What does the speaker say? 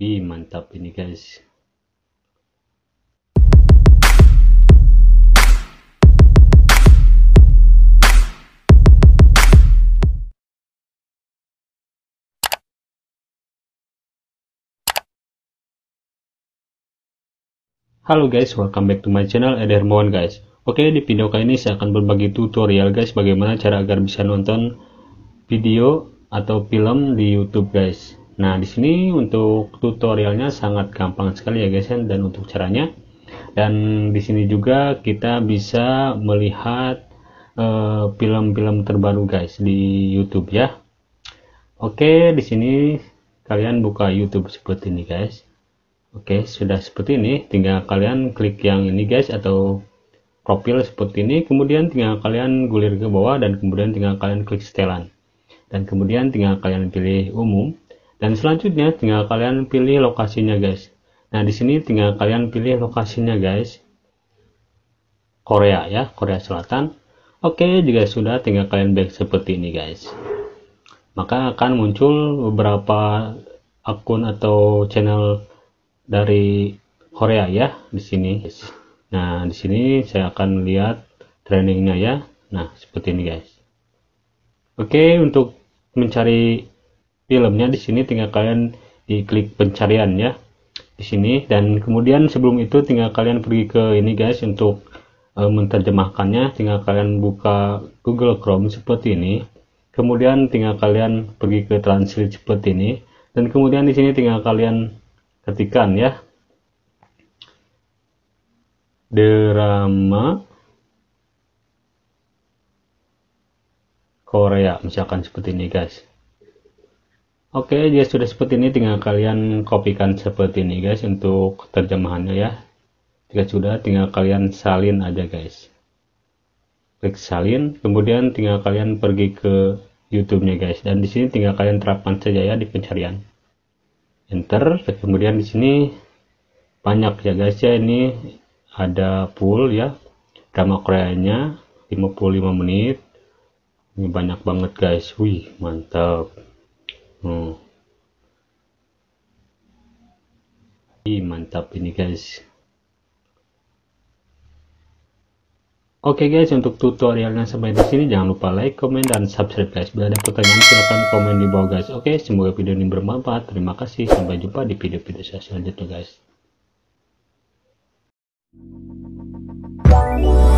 Ih, mantap ini guys. Halo guys, welcome back to my channel Hermawan guys. Oke, di video kali ini saya akan berbagi tutorial guys bagaimana cara agar bisa nonton video atau film di YouTube guys. Nah, di sini untuk tutorialnya sangat gampang sekali ya guys ya dan untuk caranya dan di sini juga kita bisa melihat eh, film-film uh, terbaru guys di YouTube ya. Oke, di sini kalian buka YouTube seperti ini guys. Oke, sudah seperti ini, tinggal kalian klik yang ini guys atau profil seperti ini, kemudian tinggal kalian gulir ke bawah dan kemudian tinggal kalian klik setelan. Dan kemudian tinggal kalian pilih umum dan selanjutnya tinggal kalian pilih lokasinya guys. Nah di sini tinggal kalian pilih lokasinya guys. Korea ya, Korea Selatan. Oke, jika sudah tinggal kalian back seperti ini guys. Maka akan muncul beberapa akun atau channel dari Korea ya di sini. Nah, di sini saya akan lihat trainingnya ya. Nah, seperti ini guys. Oke, untuk mencari filmnya di sini tinggal kalian diklik pencarian ya di sini dan kemudian sebelum itu tinggal kalian pergi ke ini guys untuk e, menerjemahkannya tinggal kalian buka Google Chrome seperti ini kemudian tinggal kalian pergi ke translate seperti ini dan kemudian di sini tinggal kalian ketikan ya drama Korea misalkan seperti ini guys Oke, dia ya sudah seperti ini. Tinggal kalian kopikan seperti ini, guys, untuk terjemahannya ya. Jika sudah, tinggal kalian salin aja, guys. Klik salin, kemudian tinggal kalian pergi ke YouTube-nya, guys. Dan di sini tinggal kalian terapkan saja ya di pencarian. Enter, kemudian di sini banyak ya, guys ya. Ini ada pool ya, drama Koreanya 55 menit. Ini banyak banget, guys. Wih, mantap hmm. Ih, mantap ini guys Oke okay guys untuk tutorialnya sampai di sini jangan lupa like, komen, dan subscribe guys. Bila ada pertanyaan silahkan komen di bawah guys. Oke okay, semoga video ini bermanfaat. Terima kasih sampai jumpa di video-video saya selanjutnya guys.